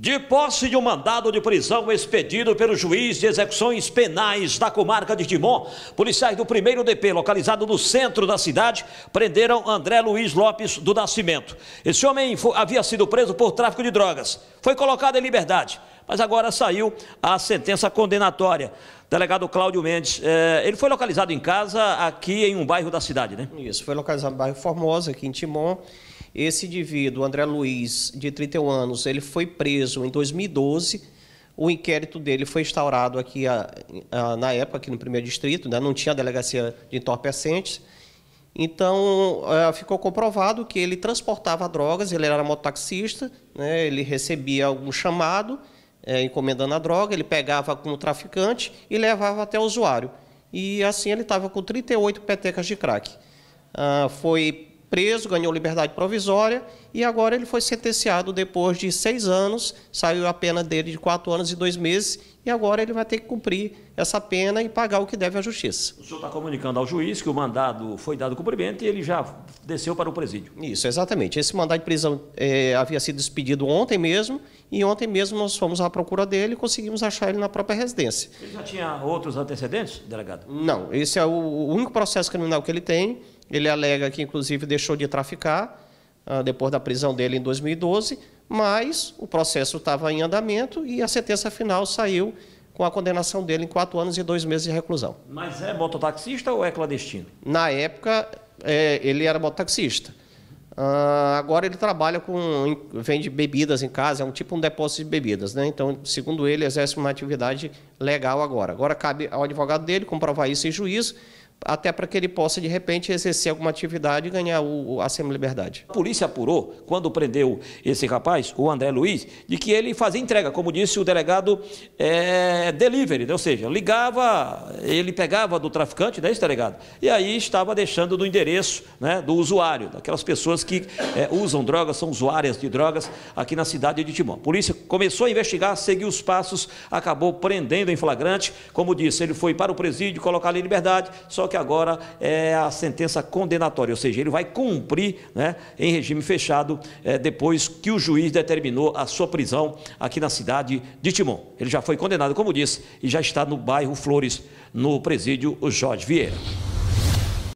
De posse de um mandado de prisão expedido pelo juiz de execuções penais da comarca de Timon, policiais do 1 DP, localizado no centro da cidade, prenderam André Luiz Lopes do Nascimento. Esse homem foi, havia sido preso por tráfico de drogas. Foi colocado em liberdade, mas agora saiu a sentença condenatória. Delegado Cláudio Mendes, eh, ele foi localizado em casa aqui em um bairro da cidade, né? Isso, foi localizado no bairro Formosa, aqui em Timon. Esse indivíduo, André Luiz, de 31 anos, ele foi preso em 2012. O inquérito dele foi instaurado aqui a, a, na época, aqui no primeiro distrito, né? não tinha delegacia de entorpecentes. Então, é, ficou comprovado que ele transportava drogas, ele era mototaxista, né? ele recebia algum chamado é, encomendando a droga, ele pegava com o traficante e levava até o usuário. E assim ele estava com 38 petecas de crack. Ah, foi preso, ganhou liberdade provisória e agora ele foi sentenciado depois de seis anos, saiu a pena dele de quatro anos e dois meses e agora ele vai ter que cumprir essa pena e pagar o que deve à justiça. O senhor está comunicando ao juiz que o mandado foi dado cumprimento e ele já desceu para o presídio. Isso, exatamente. Esse mandado de prisão é, havia sido expedido ontem mesmo e ontem mesmo nós fomos à procura dele e conseguimos achar ele na própria residência. Ele já tinha outros antecedentes, delegado? Não, esse é o único processo criminal que ele tem. Ele alega que, inclusive, deixou de traficar ah, depois da prisão dele em 2012 mas o processo estava em andamento e a sentença final saiu com a condenação dele em quatro anos e dois meses de reclusão. Mas é mototaxista ou é clandestino? Na época, é, ele era mototaxista. Uh, agora ele trabalha com. vende bebidas em casa, é um tipo um depósito de bebidas, né? Então, segundo ele, exerce uma atividade legal agora. Agora cabe ao advogado dele comprovar isso em juízo até para que ele possa, de repente, exercer alguma atividade e ganhar o, a semi-liberdade. A polícia apurou, quando prendeu esse rapaz, o André Luiz, de que ele fazia entrega, como disse o delegado, é, delivery, né? ou seja, ligava, ele pegava do traficante, né, esse delegado, tá e aí estava deixando do endereço né, do usuário, daquelas pessoas que é, usam drogas, são usuárias de drogas aqui na cidade de Timon. A polícia começou a investigar, seguiu os passos, acabou prendendo em flagrante, como disse, ele foi para o presídio, colocar ali em liberdade, só que agora é a sentença condenatória, ou seja, ele vai cumprir né, em regime fechado é, depois que o juiz determinou a sua prisão aqui na cidade de Timon. Ele já foi condenado, como disse, e já está no bairro Flores, no presídio Jorge Vieira.